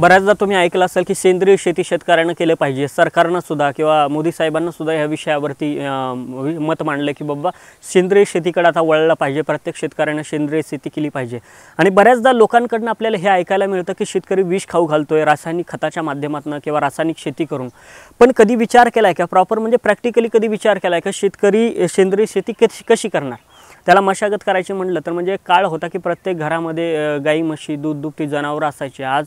बऱ्याचदा तुम्ही ऐकलं असेल की सेंद्रिय शेती शेतकऱ्यानं केलं पाहिजे सरकारनं सुद्धा किंवा मोदी साहेबांना सुद्धा ह्या विषयावरती मत मांडलं की बाबा सेंद्रिय शेतीकडे आता वळलं पाहिजे प्रत्येक शेतकऱ्यानं सेंद्रिय शेती केली पाहिजे आणि बऱ्याचदा लोकांकडनं आपल्याला हे ऐकायला मिळतं की शेतकरी विष खाऊ घालतो आहे रासायनिक खताच्या माध्यमातून किंवा रासायनिक शेती करून पण कधी विचार केला आहे का प्रॉपर म्हणजे प्रॅक्टिकली कधी विचार केला आहे का शेतकरी सेंद्रिय शेती कशी कशी करणार त्याला मशागत करायची म्हटलं तर म्हणजे काळ होता की प्रत्येक घरामध्ये गाई म्हशी दूध दुपटी जनावरं असायची आज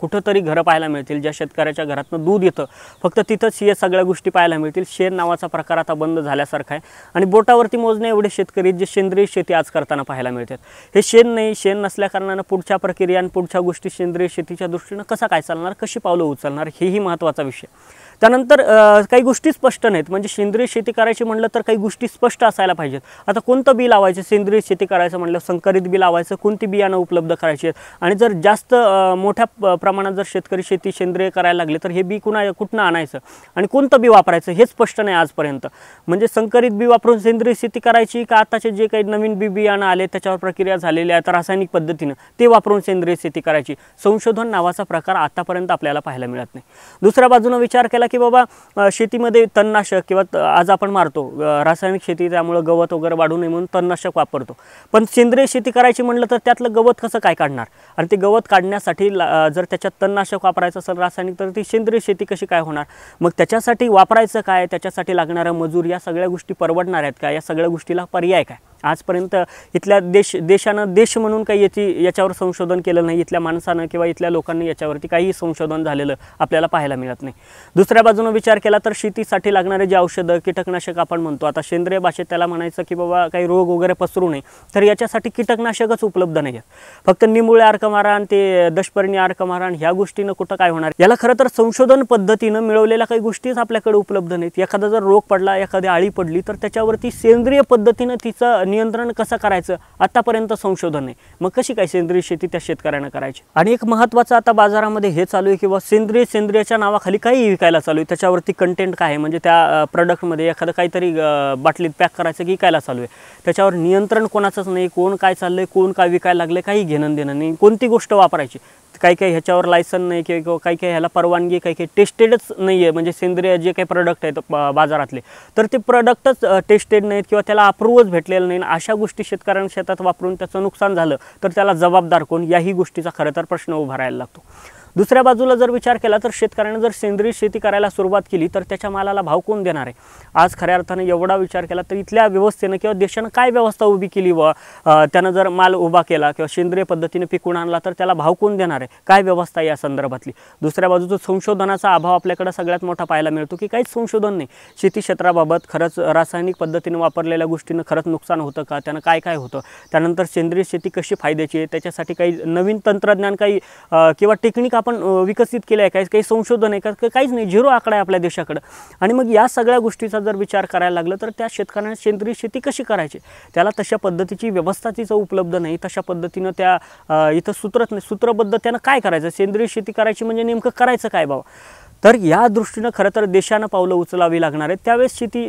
कुठंतरी घरं पाहायला मिळतील ज्या शेतकऱ्याच्या घरातनं दूध येतं फक्त तिथंच या सगळ्या गोष्टी पाहायला मिळतील शेण नावाचा प्रकार आता बंद झाल्यासारखा आहे आणि बोटावरती मोजणे एवढे शेतकरी जे सेंद्रिय शेती आज करताना पाहायला मिळतात हे शेण नाही शेण नसल्याकारणानं पुढच्या प्रक्रिया आणि पुढच्या गोष्टी सेंद्रिय शेतीच्या दृष्टीनं कसा काय चालणार कशी पावलं उचलणार हेही महत्त्वाचा विषय त्यानंतर काही गोष्टी स्पष्ट नाहीत म्हणजे सेंद्रिय शेती करायची म्हटलं तर काही गोष्टी स्पष्ट असायला पाहिजेत आता कोणतं बी लावायचं सेंद्रिय शेती करायचं म्हटलं संकरित बी लावायचं कोणती बियाणं उपलब्ध करायची आहेत आणि जर जास्त मोठ्या प्रमाणात जर शेतकरी शेती सेंद्रिय करायला लागले तर हे बी कुणा कुठनं आणायचं आणि कोणतं बी वापरायचं हे स्पष्ट नाही आजपर्यंत म्हणजे संकरित बी वापरून सेंद्रिय शेती करायची का आताचे जे काही नवीन बी बियाणं आले त्याच्यावर प्रक्रिया झालेल्या आहेत रासायनिक पद्धतीनं ते वापरून सेंद्रिय शेती करायची संशोधन नावाचा प्रकार आतापर्यंत आपल्याला पाहायला मिळत नाही दुसऱ्या बाजूनं विचार केला की बाबा शेतीमध्ये तणनाशक किंवा आज आपण मारतो रासायनिक शेती त्यामुळं गवत वगैरे वाढू नये म्हणून तणनाशक वापरतो पण सेंद्रिय शेती करायची म्हटलं तर त्यातलं गवत कसं काय काढणार आणि ते गवत काढण्यासाठी जर त्याच्यात तणनाशक वापरायचं असेल रासायनिक तर ती सेंद्रिय शेती कशी काय होणार मग त्याच्यासाठी वापरायचं काय त्याच्यासाठी लागणारं मजूर या सगळ्या गोष्टी परवडणार आहेत का या सगळ्या गोष्टीला पर्याय काय आजपर्यंत इथल्या देश देशानं देश म्हणून काही याची याच्यावर संशोधन केलं नाही इथल्या माणसानं किंवा इथल्या लोकांनी याच्यावरती काहीही संशोधन झालेलं आपल्याला पाहायला मिळत नाही दुसऱ्या बाजूनं विचार केला तर शेतीसाठी लागणारे जे औषधं कीटकनाशक आपण म्हणतो आता सेंद्रिय भाषेत त्याला म्हणायचं की बाबा काही रोग वगैरे पसरू नये तर याच्यासाठी कीटकनाशकच उपलब्ध नाही आहेत फक्त निमुळे माराण ते दशपर्णी मारान ह्या गोष्टीनं कुठं काय होणार याला खरं तर संशोधन पद्धतीनं मिळवलेल्या काही गोष्टीच आपल्याकडे उपलब्ध नाहीत एखादा जर रोग पडला एखादी आळी पडली तर त्याच्यावरती सेंद्रिय पद्धतीनं तिचं नियंत्रण कसं करायचं आतापर्यंत संशोधन आहे मग कशी काय सेंद्रिय शेती त्या शेतकऱ्यांना करायची आणि एक महत्त्वाचं आता बाजारामध्ये हे चालू आहे किंवा सेंद्रिय सेंद्रियाच्या नावाखाली काही विकायला चालू आहे त्याच्यावरती कंटेंट काय आहे म्हणजे त्या प्रॉडक्टमध्ये एखादं काहीतरी बाटलीत पॅक करायचं की विकायला चालू आहे त्याच्यावर नियंत्रण कोणाचंच नाही कोण काय चाललं आहे कोण काय विकायला लागलं काही घेणं देणं नाही कोणती गोष्ट वापरायची काही काही ह्याच्यावर लायसन नाही किंवा काही काही ह्याला परवानगी काही काही टेस्टेडच नाही आहे म्हणजे सेंद्रिय जे काही प्रोडक्ट आहेत बाजारातले तर ते प्रोडक्टच टेस्टेड नाहीत किंवा त्याला अप्रूव्हच भेटलेलं नाही अशा गोष्टी शेतकऱ्यांना शेतात वापरून त्याचं नुकसान झालं तर त्याला जबाबदार कोण याही गोष्टीचा खरं तर प्रश्न उभा राहायला लागतो दुसऱ्या बाजूला जर विचार केला तर शेतकऱ्याने जर सेंद्रिय शेती करायला सुरुवात केली तर त्याच्या मालाला भाव कोण देणार आहे आज खऱ्या अर्थाने एवढा विचार केला तर इथल्या व्यवस्थेनं किंवा देशानं काय व्यवस्था उभी केली व त्यानं जर माल उभा केला किंवा सेंद्रिय पद्धतीने पिकून आणला तर त्याला भाव कोण देणार आहे काय व्यवस्था या संदर्भातली दुसऱ्या बाजूचा संशोधनाचा अभाव आपल्याकडे सगळ्यात मोठा पाहायला मिळतो की काहीच संशोधन नाही शेती क्षेत्राबाबत खरंच रासायनिक पद्धतीने वापरलेल्या गोष्टीनं खरंच नुकसान होतं का त्यानं काय काय होतं त्यानंतर सेंद्रिय शेती कशी फायद्याची आहे त्याच्यासाठी काही नवीन तंत्रज्ञान काही किंवा टेक्निक आपण विकसित केलं आहे काही काही संशोधन आहे का काहीच नाही झिरो आकडा आहे आपल्या देशाकडं आणि मग या सगळ्या गोष्टीचा जर विचार करायला लागलं तर त्या शेतकऱ्यांना सेंद्रिय शेती कशी करायची त्याला तशा पद्धतीची व्यवस्था तिचं उपलब्ध नाही तशा पद्धतीनं त्या इथं सूत्रच नाही सूत्रबद्ध त्यानं काय करायचं सेंद्रिय शेती करायची म्हणजे नेमकं करायचं काय बाबा तर या दृष्टीनं खरं तर देशानं पावलं उचलावी लागणार आहे त्यावेळेस शेती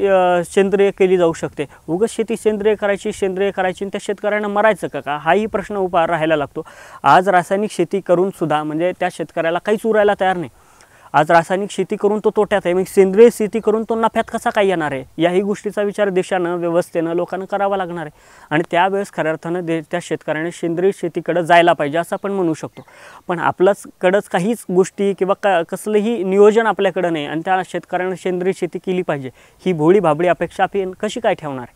सेंद्रिय केली जाऊ शकते उगच शेती सेंद्रिय करायची सेंद्रिय करायची त्या शेतकऱ्यांना मरायचं का का हाही प्रश्न उभा राहायला लागतो आज रासायनिक शेती करून सुद्धा म्हणजे त्या शेतकऱ्याला काहीच उरायला तयार नाही आज रासायनिक शेती करून तो तोट्यात आहे मग सेंद्रिय शेती करून तो नफ्यात कसा काय येणार आहे याही गोष्टीचा विचार देशानं व्यवस्थेनं लोकांना करावा लागणार आहे आणि त्यावेळेस खऱ्या अर्थानं दे त्या शेतकऱ्याने सेंद्रिय शेतीकडं जायला पाहिजे असं आपण म्हणू शकतो पण आपल्याचकडंच काहीच गोष्टी किंवा का कसलंही नियोजन आपल्याकडं नाही आणि त्या शेतकऱ्यानं सेंद्रिय शेती केली पाहिजे ही भोळी भाबडी अपेक्षा आपण कशी काय ठेवणार आहे